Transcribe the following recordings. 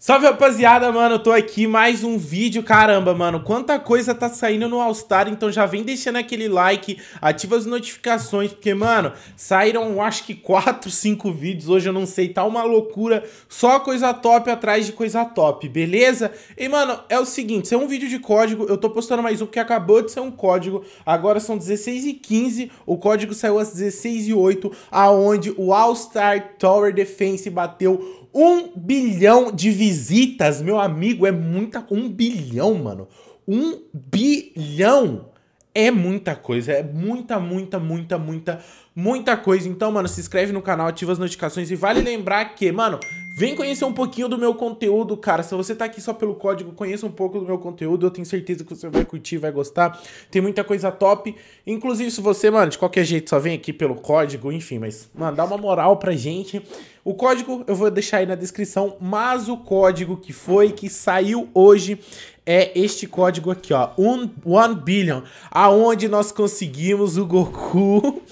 Salve rapaziada, mano, tô aqui mais um vídeo, caramba, mano, quanta coisa tá saindo no All Star, então já vem deixando aquele like, ativa as notificações, porque, mano, saíram acho que 4, 5 vídeos, hoje eu não sei, tá uma loucura, só coisa top atrás de coisa top, beleza? E, mano, é o seguinte, isso é um vídeo de código, eu tô postando mais um que acabou de ser um código, agora são 16 e 15, o código saiu às 16 e 8, aonde o All Star Tower Defense bateu 1 bilhão de vídeos visitas, meu amigo, é muita. Um bilhão, mano. Um bilhão é muita coisa. É muita, muita, muita, muita muita coisa. Então, mano, se inscreve no canal, ativa as notificações e vale lembrar que, mano, vem conhecer um pouquinho do meu conteúdo, cara. Se você tá aqui só pelo código, conheça um pouco do meu conteúdo, eu tenho certeza que você vai curtir, vai gostar. Tem muita coisa top. Inclusive, se você, mano, de qualquer jeito só vem aqui pelo código, enfim, mas, mano, dá uma moral pra gente. O código eu vou deixar aí na descrição, mas o código que foi, que saiu hoje, é este código aqui, ó, 1 billion, aonde nós conseguimos o Goku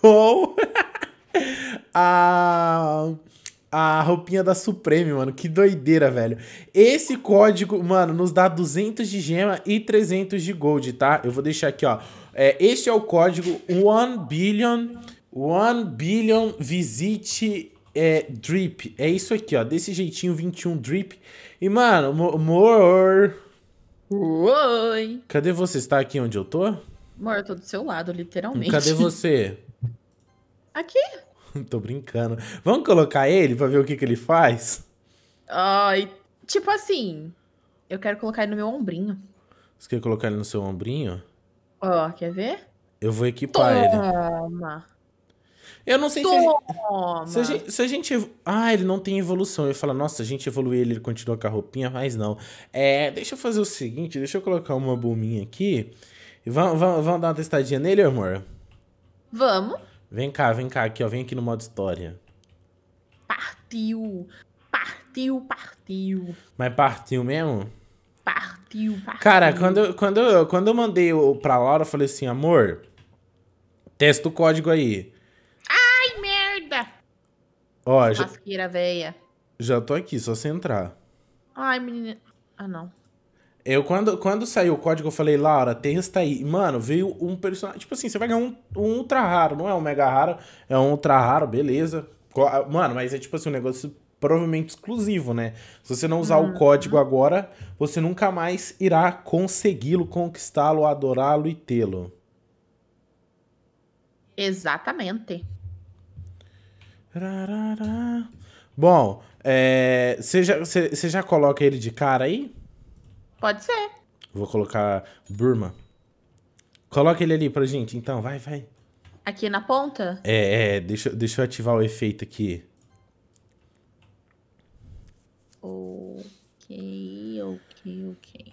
com a a roupinha da Supreme, mano. Que doideira, velho. Esse código, mano, nos dá 200 de gema e 300 de gold, tá? Eu vou deixar aqui, ó. É, este é o código 1 billion 1 billion visit é, drip. É isso aqui, ó. Desse jeitinho 21 drip. E, mano, more. Oi. Cadê você? tá aqui onde eu tô? Amor, eu tô do seu lado, literalmente. Cadê você? Aqui. tô brincando. Vamos colocar ele pra ver o que, que ele faz? Ai, tipo assim, eu quero colocar ele no meu ombrinho. Você quer colocar ele no seu ombrinho? Ó, oh, quer ver? Eu vou equipar Toma. ele. Eu não sei Toma. se a, se a gente. Ah, ele não tem evolução. Eu falo, nossa, a gente evoluiu ele, ele continua com a roupinha, mas não. É, deixa eu fazer o seguinte, deixa eu colocar uma bombinha aqui vamos, vamos, vamos dar uma testadinha nele, amor? Vamos. Vem cá, vem cá aqui, ó. Vem aqui no modo história. Partiu. Partiu, partiu. Mas partiu mesmo? Partiu, partiu. Cara, quando, quando, eu, quando eu mandei pra Laura, eu falei assim, amor, testa o código aí. Ai, merda! Ó, já, Masqueira véia. já tô aqui, só você entrar. Ai, menina. Ah, não. Eu, quando, quando saiu o código, eu falei, Laura, testa aí. Mano, veio um personagem. Tipo assim, você vai ganhar um, um ultra raro, não é um mega raro, é um ultra raro, beleza. Ah, mano, mas é tipo assim, um negócio provavelmente exclusivo, né? Se você não usar uhum. o código agora, você nunca mais irá consegui-lo, conquistá-lo, adorá-lo e tê-lo. Exatamente. Rarará. Bom, é, você é, já, já coloca ele de cara aí? Pode ser. Vou colocar Burma. Coloca ele ali pra gente, então. Vai, vai. Aqui na ponta? É, é. Deixa, deixa eu ativar o efeito aqui. Ok, ok, ok.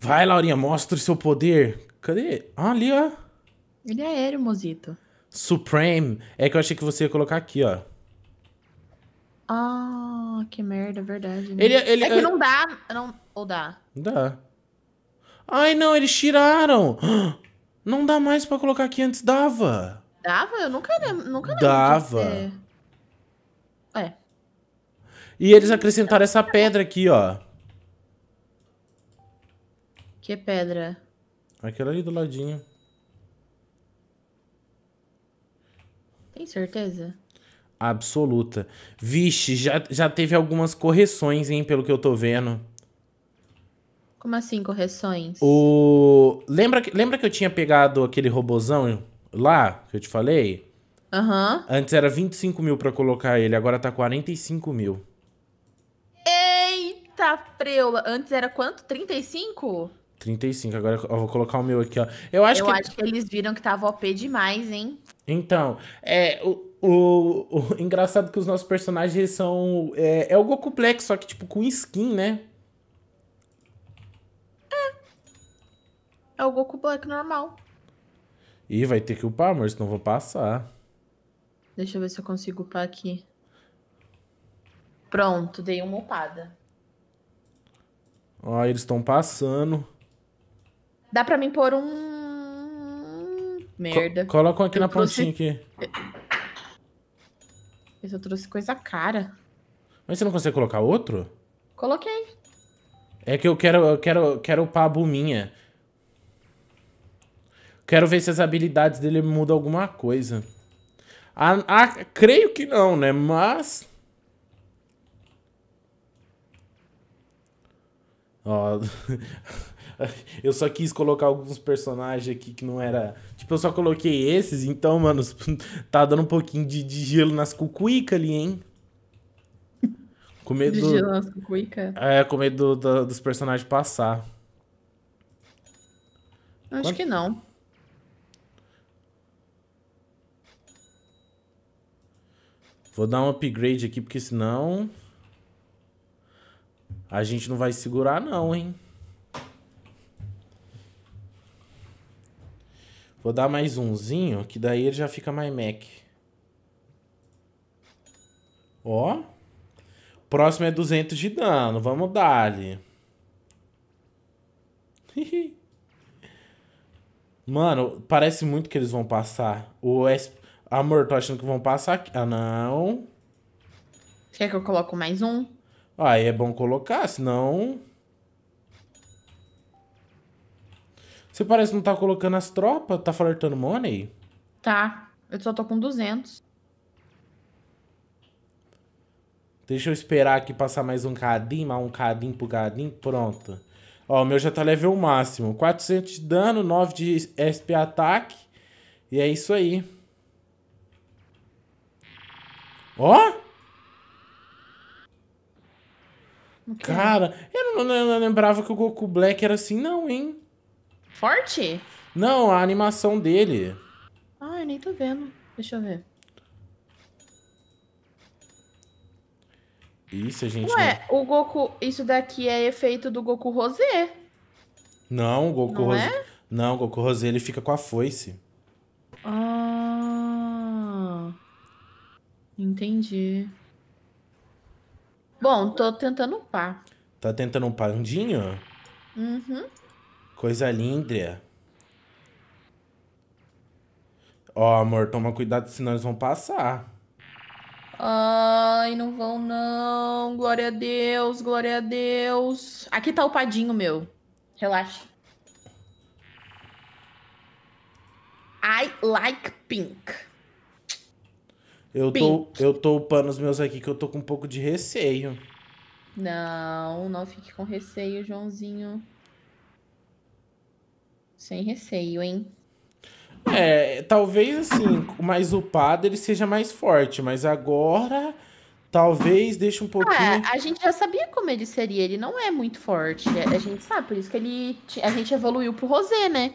Vai, Laurinha, mostra o seu poder. Cadê? Ah, ali, ó. Ele é aéreo, mozito. Supreme. É que eu achei que você ia colocar aqui, ó. Ah, que merda, é verdade. Né? Ele, é, ele, é, é que não dá. Não, ou dá? Dá. Ai, não, eles tiraram! Não dá mais pra colocar aqui, antes dava. Dava? Eu nunca lembro. Nunca dava. É. E eles acrescentaram essa pedra aqui, ó. Que pedra? Aquela ali do ladinho. Tem certeza? absoluta. Vixe, já, já teve algumas correções, hein, pelo que eu tô vendo. Como assim correções? O lembra que, lembra que eu tinha pegado aquele robozão lá que eu te falei? Aham. Uhum. Antes era 25 mil pra colocar ele, agora tá 45 mil. Eita preula! Antes era quanto? 35? 35, agora eu vou colocar o meu aqui, ó. Eu acho eu que. Eu acho que eles viram que tava OP demais, hein? Então, é. O... O, o, engraçado que os nossos personagens são. É, é o Goku Black, só que tipo com skin, né? É. É o Goku Black normal. Ih, vai ter que upar, amor, senão vou passar. Deixa eu ver se eu consigo upar aqui. Pronto, dei uma upada. Ó, eles estão passando. Dá pra mim pôr um. Merda. Co colocam aqui eu na pontinha aqui. Mas eu trouxe coisa cara. Mas você não consegue colocar outro? Coloquei. É que eu quero, eu quero, quero upar a Buminha. Quero ver se as habilidades dele mudam alguma coisa. Ah, ah, creio que não, né? Mas... Ó... Eu só quis colocar alguns personagens aqui que não era. Tipo, eu só coloquei esses, então, mano, tá dando um pouquinho de, de gelo nas cucuicas ali, hein? Com medo. De gelo nas cucuicas? É, com medo do, do, dos personagens passar. Acho Quanto... que não. Vou dar um upgrade aqui, porque senão. A gente não vai segurar, não, hein? Vou dar mais umzinho, que daí ele já fica mais Mac. Ó. Próximo é 200 de dano. Vamos dar ali. Mano, parece muito que eles vão passar. O S... Amor, tô achando que vão passar aqui. Ah, não. Quer que eu coloque mais um? Ah, é bom colocar, senão... Você parece não tá colocando as tropas, tá flertando money? Tá, eu só tô com 200. Deixa eu esperar aqui passar mais um cadinho, mais um cadinho pro cadinho, pronto. Ó, o meu já tá level máximo. 400 de dano, 9 de SP ataque. E é isso aí. Ó! Okay. Cara, eu não, eu não lembrava que o Goku Black era assim não, hein? Forte? Não, a animação dele. Ah, eu nem tô vendo. Deixa eu ver. Isso, a gente. Ué, não... o Goku. Isso daqui é efeito do Goku Rosé. Não, o Goku Rosé. É? Não, o Goku Rosé ele fica com a foice. Ah. Entendi. Bom, tô tentando upar. Tá tentando upar Andinho? Uhum. Coisa linda. Ó, oh, amor, toma cuidado, senão eles vão passar. Ai, não vão não. Glória a Deus, glória a Deus. Aqui tá o padinho meu. Relaxa. I like pink. Eu pink. tô eu tô upando os meus aqui que eu tô com um pouco de receio. Não, não fique com receio, Joãozinho. Sem receio, hein? É, talvez assim, mais upado ele seja mais forte, mas agora talvez deixe um pouquinho. Ah, a gente já sabia como ele seria, ele não é muito forte. É, a gente sabe, por isso que ele a gente evoluiu pro Rosé, né?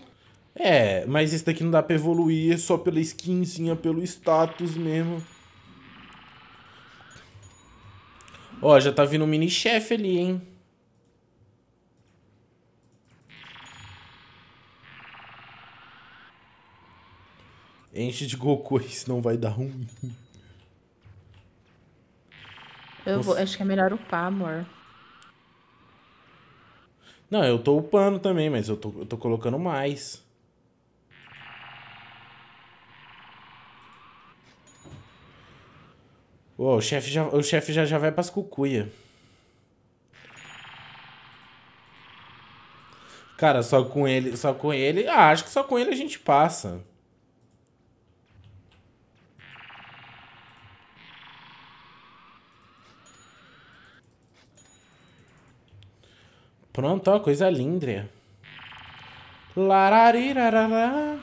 É, mas esse daqui não dá pra evoluir é só pela skinzinha, pelo status mesmo. Ó, já tá vindo um mini-chefe ali, hein? Enche de Goku aí, senão vai dar ruim. Eu vou, acho que é melhor upar, amor. Não, eu tô upando também, mas eu tô, eu tô colocando mais. Oh, o chefe já, o chef já, já vai pras cucuia. Cara, só com ele, só com ele... Ah, acho que só com ele a gente passa. Pronto, ó, coisa linda. Lararirarará.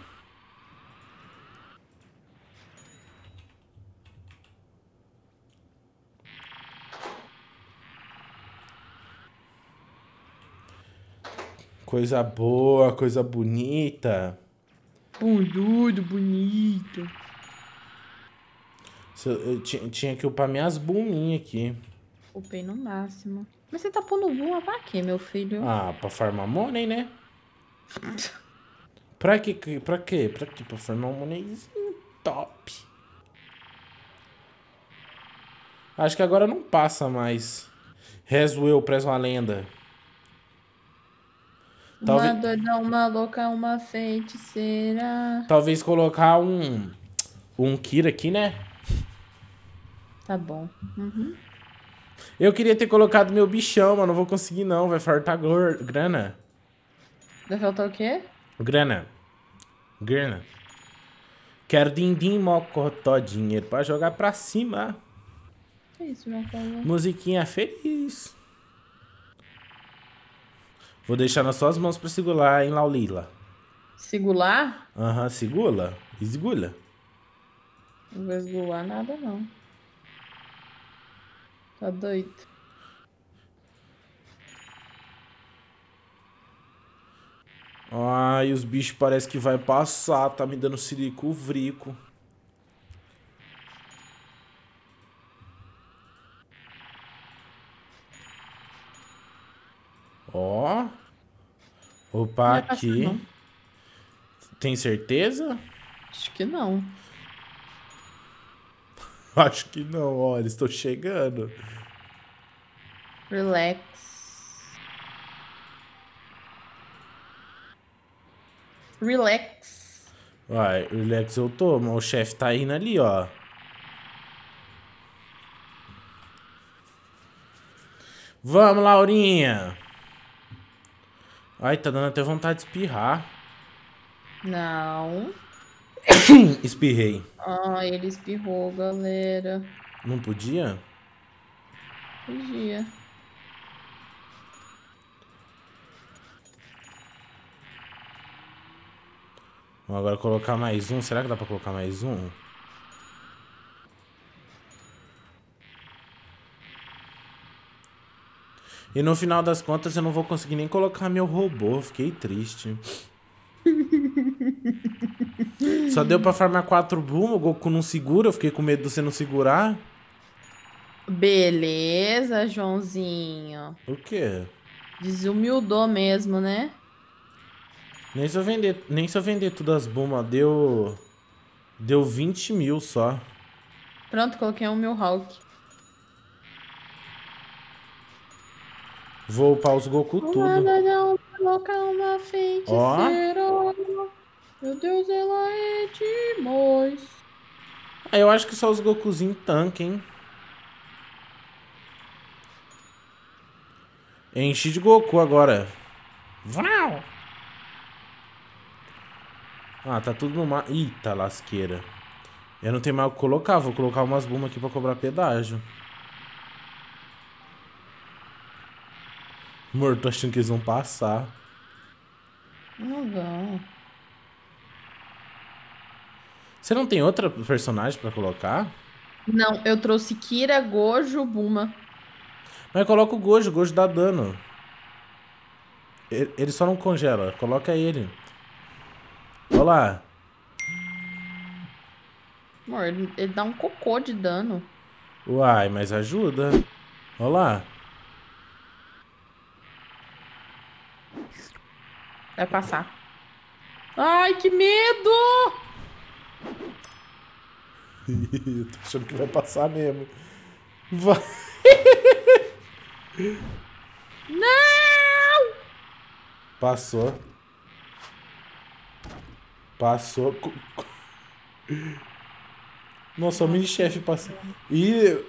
Coisa boa, coisa bonita. Bonito, bonito. eu tinha que upar minhas buminhas aqui. Upei no máximo. Mas você tá pondo gula pra quê, meu filho? Ah, pra farmar money, né? pra que, pra quê? Pra que? Pra farmar um moneyzinho top. Acho que agora não passa mais. Rezo eu, prezo a lenda. Talvez... Uma doida, uma louca, uma feiticeira. Talvez colocar um... Um Kira aqui, né? Tá bom. Uhum. Eu queria ter colocado meu bichão, mas não vou conseguir não. Vai faltar grana. Vai faltar o quê? Grana. Grana. Quero din-din, mocotó, dinheiro pra jogar pra cima. Que é isso, meu cara? Musiquinha feliz. Vou deixar nas suas mãos pra segurar, hein, Laulila. Segurar? Aham, uhum, segula. Esgula. Não vou esgular nada, não. Tá doido. Ai, os bichos parece que vai passar. Tá me dando silico vrico. Ó. Opa, é aqui. Tem certeza? Acho que não. Acho que não, olha, estou chegando. Relax. Relax. Vai, relax eu tô, mas o chefe tá indo ali, ó. Vamos, Laurinha. Ai, tá dando até vontade de espirrar. Não. Espirrei. Ah, ele espirrou, galera. Não podia? Podia. Vamos agora colocar mais um. Será que dá pra colocar mais um? E no final das contas eu não vou conseguir nem colocar meu robô. Fiquei triste. Só deu pra farmar quatro Bulma, o Goku não segura, eu fiquei com medo de você não segurar. Beleza, Joãozinho. O quê? Desumildou mesmo, né? Nem se eu vender, nem se eu vender todas as Bulma, deu... Deu 20 mil só. Pronto, coloquei um Hulk. Vou upar os Goku tudo. não, Ó. Meu Deus, ela é demais. Ah, eu acho que só os Gokuzinhos tanque, hein? Enchi de Goku agora. Vau! Ah, tá tudo no mar. Eita, lasqueira. Eu não tenho mais o que colocar. Vou colocar umas bombas aqui pra cobrar pedágio. Morto, achando que eles vão passar. Não, não. Você não tem outra personagem para colocar? Não, eu trouxe Kira, Gojo, Buma. Mas coloca o Gojo, o Gojo dá dano. Ele só não congela, coloca ele. Olha lá. Amor, ele, ele dá um cocô de dano. Uai, mas ajuda. Olha lá. Vai passar. Ai, que medo! Ih, tô achando que vai passar mesmo. Vai. Não! Passou. Passou. Nossa, o mini-chefe passou. Ih,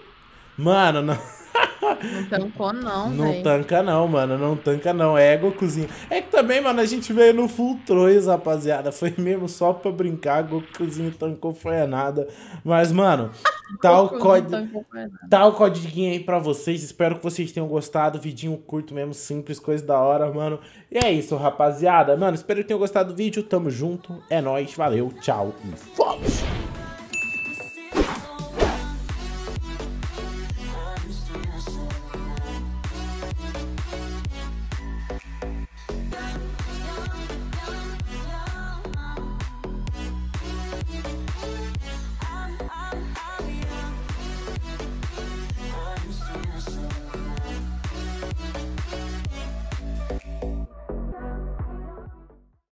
mano, não. Não tancou, não. Não véio. tanca, não, mano. Não tanca, não. É Gokuzinho. É que também, mano, a gente veio no Full 3, rapaziada. Foi mesmo só pra brincar. Gokuzinho tancou, foi a nada. Mas, mano, tal código. Tal codiguinho aí pra vocês. Espero que vocês tenham gostado. Vidinho curto mesmo, simples, coisa da hora, mano. E é isso, rapaziada. Mano, espero que tenham gostado do vídeo. Tamo junto. É nóis. Valeu, tchau e fomos!